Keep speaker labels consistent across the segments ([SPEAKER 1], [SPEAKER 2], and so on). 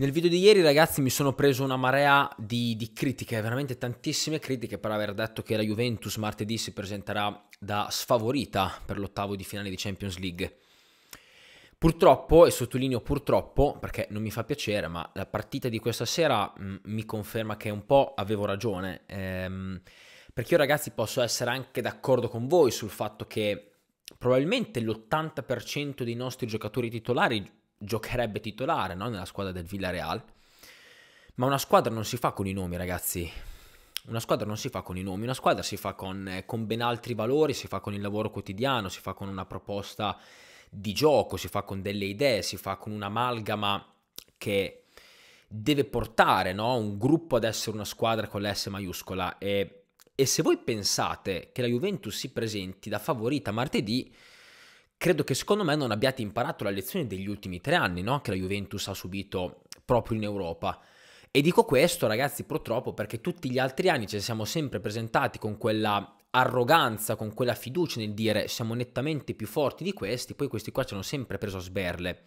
[SPEAKER 1] Nel video di ieri ragazzi mi sono preso una marea di, di, critiche, veramente tantissime critiche per aver detto che la Juventus martedì si presenterà da sfavorita per l'ottavo di finale di Champions League. Purtroppo, e sottolineo purtroppo perché non mi fa piacere, ma la partita di questa sera mh, mm, mi conferma che un po' avevo ragione. Ehm, perché io ragazzi posso essere anche d'accordo con voi sul fatto che probabilmente l'80% dei nostri giocatori titolari giocherebbe titolare no? nella squadra del Villarreal. Ma una squadra non si fa con i nomi, ragazzi. Una squadra non si fa con i nomi, una squadra si fa con, eh, con ben altri valori, si fa con il lavoro quotidiano, si fa con una proposta di gioco, si fa con delle idee, si fa con un'amalgama che deve portare no? un gruppo ad essere una squadra con l'S maiuscola. E, e se voi pensate che la Juventus si presenti da favorita martedì, credo che secondo me non abbiate imparato la lezione degli ultimi tre anni no? che la Juventus ha subito proprio in Europa. E dico questo ragazzi purtroppo perché tutti gli altri anni ci siamo sempre presentati con quella arroganza, con quella fiducia nel dire siamo nettamente più forti di questi, poi questi qua ci hanno sempre preso a sberle.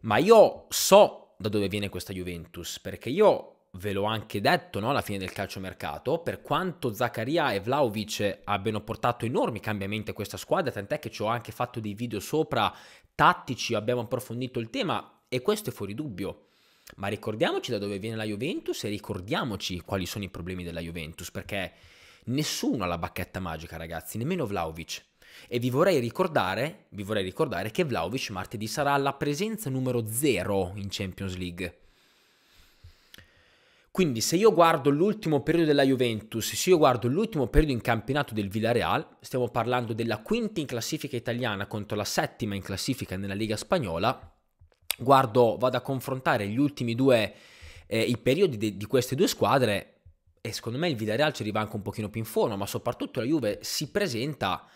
[SPEAKER 1] Ma io so da dove viene questa Juventus, perché io ve l'ho anche detto no, alla fine del calciomercato, per quanto Zaccaria e Vlaovic abbiano portato enormi cambiamenti a questa squadra, tant'è che ci ho anche fatto dei video sopra tattici, abbiamo approfondito il tema e questo è fuori dubbio. Ma ricordiamoci da dove viene la Juventus e ricordiamoci quali sono i problemi della Juventus, perché nessuno ha la bacchetta magica, ragazzi, nemmeno Vlaovic. E vi vorrei ricordare, vi vorrei ricordare che Vlaovic martedì sarà la presenza numero zero in Champions League. Quindi se io guardo l'ultimo periodo della Juventus, se io guardo l'ultimo periodo in campionato del Villarreal, stiamo parlando della quinta in classifica italiana contro la settima in classifica nella Liga spagnola, guardo, vado a confrontare gli ultimi due, eh, i periodi de, di queste due squadre e secondo me il Villarreal ci arriva anche un pochino più in fondo, ma soprattutto la Juve si presenta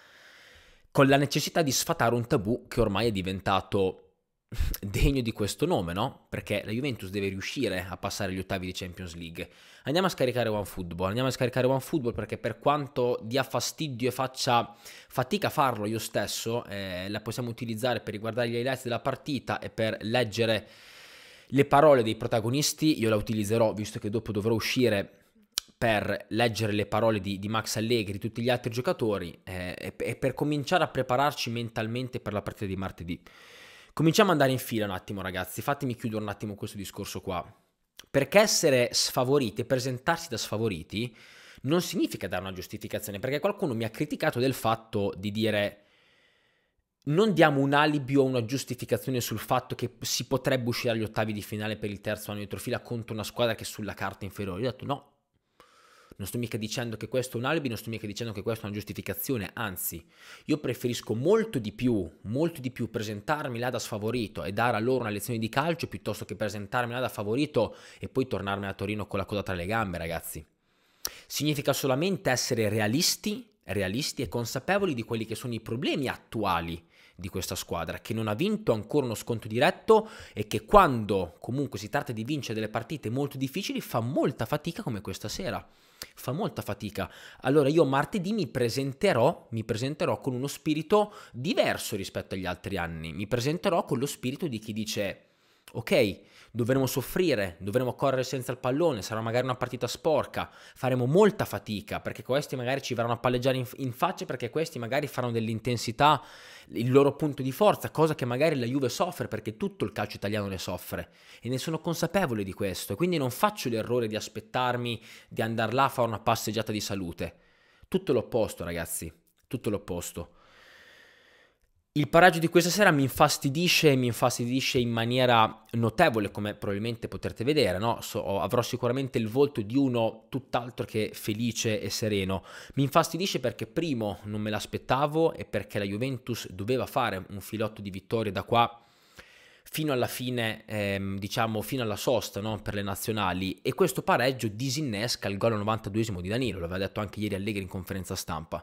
[SPEAKER 1] con la necessità di sfatare un tabù che ormai è diventato degno di questo nome, no? Perché la Juventus deve riuscire a passare gli ottavi di Champions League. Andiamo a scaricare OneFootball, andiamo a scaricare OneFootball perché per quanto dia fastidio e faccia fatica a farlo io stesso, eh, la possiamo utilizzare per riguardare gli highlights della partita e per leggere le parole dei protagonisti. Io la utilizzerò visto che dopo dovrò uscire per leggere le parole di, di Max Allegri, di tutti gli altri giocatori eh, e, e per cominciare a prepararci mentalmente per la partita di martedì. Cominciamo ad andare in fila un attimo, ragazzi. Fatemi chiudere un attimo questo discorso qua. Perché essere sfavoriti e presentarsi da sfavoriti non significa dare una giustificazione, perché qualcuno mi ha criticato del fatto di dire non diamo un alibi o una giustificazione sul fatto che si potrebbe uscire agli ottavi di finale per il terzo anno di trofila contro una squadra che è sulla carta inferiore. Io ho detto no, non sto mica dicendo che questo è un alibi, non sto mica dicendo che questa è una giustificazione, anzi, io preferisco molto di più, molto di più presentarmi là da sfavorito e dare a loro una lezione di calcio piuttosto che presentarmi là da favorito e poi tornarmene a Torino con la coda tra le gambe, ragazzi. Significa solamente essere realisti, realisti e consapevoli di quelli che sono i problemi attuali di questa squadra che non ha vinto ancora uno sconto diretto e che quando comunque si tratta di vincere delle partite molto difficili fa molta fatica come questa sera fa molta fatica. Allora io martedì mi presenterò, mi presenterò con uno spirito diverso rispetto agli altri anni, mi presenterò con lo spirito di chi dice Ok, dovremo soffrire, dovremo correre senza il pallone, sarà magari una partita sporca, faremo molta fatica perché questi magari ci verranno a palleggiare in, in faccia perché questi magari faranno dell'intensità il loro punto di forza, cosa che magari la Juve soffre perché tutto il calcio italiano ne soffre e ne sono consapevole di questo e quindi non faccio l'errore di aspettarmi di andare là a fare una passeggiata di salute. Tutto l'opposto ragazzi, tutto l'opposto. Il paraggio di questa sera mi infastidisce e mi infastidisce in maniera notevole, come probabilmente potrete vedere, no? so, avrò sicuramente il volto di uno tutt'altro che felice e sereno. Mi infastidisce perché primo non me l'aspettavo e perché la Juventus doveva fare un filotto di vittorie da qua fino alla fine, ehm, diciamo, fino alla sosta no? per le nazionali e questo pareggio disinnesca il gol al 92 di Danilo, l'aveva detto anche ieri Allegri in conferenza stampa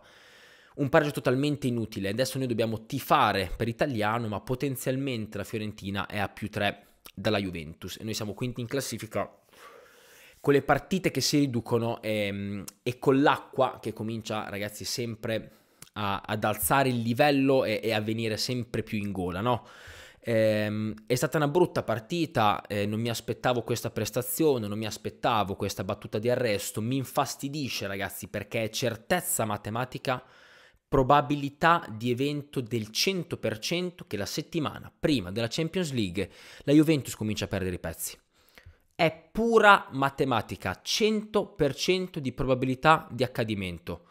[SPEAKER 1] un pareggio totalmente inutile. Adesso noi dobbiamo tifare per italiano, ma potenzialmente la Fiorentina è a più 3 dalla Juventus e noi siamo quinti in classifica con le partite che si riducono e, ehm, e con l'acqua che comincia, ragazzi, sempre a, ad alzare il livello e, e, a venire sempre più in gola, no? Ehm, è stata una brutta partita, eh, non mi aspettavo questa prestazione, non mi aspettavo questa battuta di arresto, mi infastidisce ragazzi perché è certezza matematica probabilità di evento del 100% che la settimana prima della Champions League la Juventus comincia a perdere i pezzi. È pura matematica, 100% di probabilità di accadimento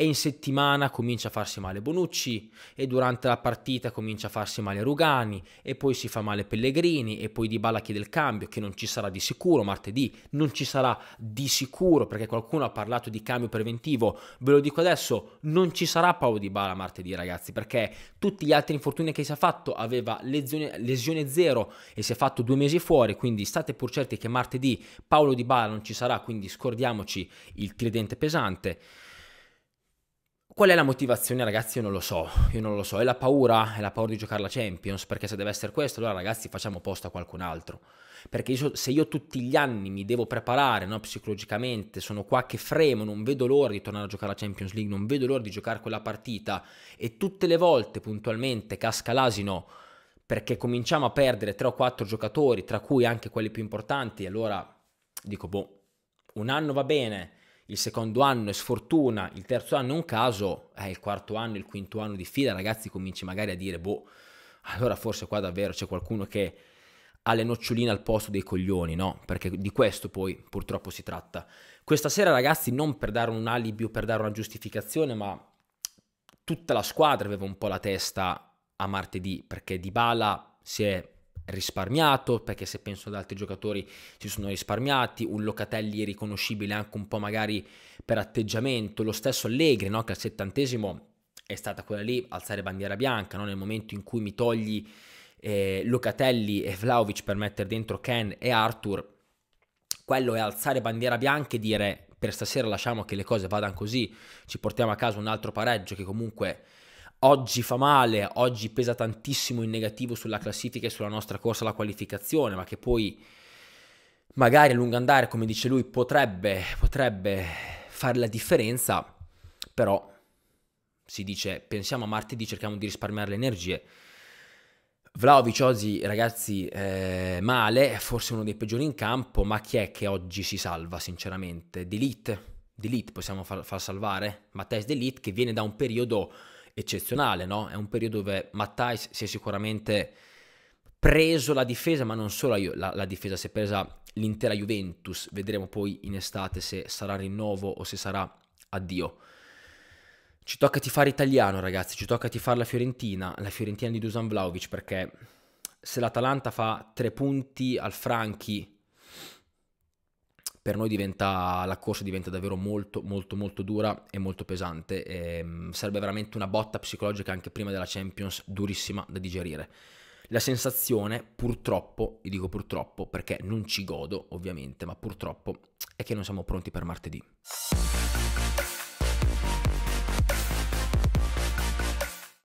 [SPEAKER 1] e in settimana comincia a farsi male Bonucci e durante la partita comincia a farsi male Rugani e poi si fa male Pellegrini e poi Dybala chiede il cambio che non ci sarà di sicuro martedì, non ci sarà di sicuro perché qualcuno ha parlato di cambio preventivo, ve lo dico adesso, non ci sarà Paolo Dybala martedì ragazzi perché tutti gli altri infortuni che si è fatto aveva lesione, lesione zero e si è fatto due mesi fuori, quindi state pur certi che martedì Paolo Dybala non ci sarà, quindi scordiamoci il tridente pesante. Qual è la motivazione, ragazzi? Io non lo so, io non lo so. È la paura, è la paura di giocare la Champions, perché se deve essere questo, allora ragazzi facciamo posto a qualcun altro. Perché io, se io tutti gli anni mi devo preparare no, psicologicamente, sono qua che fremo, non vedo l'ora di tornare a giocare la Champions League, non vedo l'ora di giocare quella partita e tutte le volte puntualmente casca l'asino perché cominciamo a perdere 3 o 4 giocatori, tra cui anche quelli più importanti, allora dico boh, un anno va bene, il secondo anno è sfortuna, il terzo anno è un caso, eh, il quarto anno, il quinto anno di fila, ragazzi, cominci magari a dire, boh, allora forse qua davvero c'è qualcuno che ha le noccioline al posto dei coglioni, no? Perché di questo poi purtroppo si tratta. Questa sera, ragazzi, non per dare un alibi o per dare una giustificazione, ma tutta la squadra aveva un po' la testa a martedì, perché Dybala si è risparmiato, perché se penso ad altri giocatori si sono risparmiati, un Locatelli riconoscibile anche un po' magari per atteggiamento, lo stesso Allegri no? che al settantesimo è stata quella lì, alzare bandiera bianca, no? nel momento in cui mi togli eh, Locatelli e Vlaovic per mettere dentro Ken e Arthur, quello è alzare bandiera bianca e dire per stasera lasciamo che le cose vadano così, ci portiamo a casa un altro pareggio che comunque oggi fa male, oggi pesa tantissimo in negativo sulla classifica e sulla nostra corsa alla qualificazione, ma che poi magari a lungo andare, come dice lui, potrebbe, potrebbe fare la differenza, però si dice pensiamo a martedì, cerchiamo di risparmiare le energie. Vlaovic oggi, ragazzi, eh, male, forse uno dei peggiori in campo, ma chi è che oggi si salva, sinceramente? Delete, Delete possiamo far, far salvare? Matthias Delete che viene da un periodo eccezionale, no? È un periodo dove Mattais si è sicuramente preso la difesa, ma non solo la, la, difesa, si è presa l'intera Juventus. Vedremo poi in estate se sarà rinnovo o se sarà addio. Ci tocca fare italiano, ragazzi, ci tocca fare la Fiorentina, la Fiorentina di Dusan Vlaovic, perché se l'Atalanta fa tre punti al Franchi per noi diventa, la corsa diventa davvero molto molto molto dura e molto pesante. E ehm, serve veramente una botta psicologica anche prima della Champions durissima da digerire. La sensazione purtroppo, e dico purtroppo perché non ci godo ovviamente, ma purtroppo è che non siamo pronti per martedì.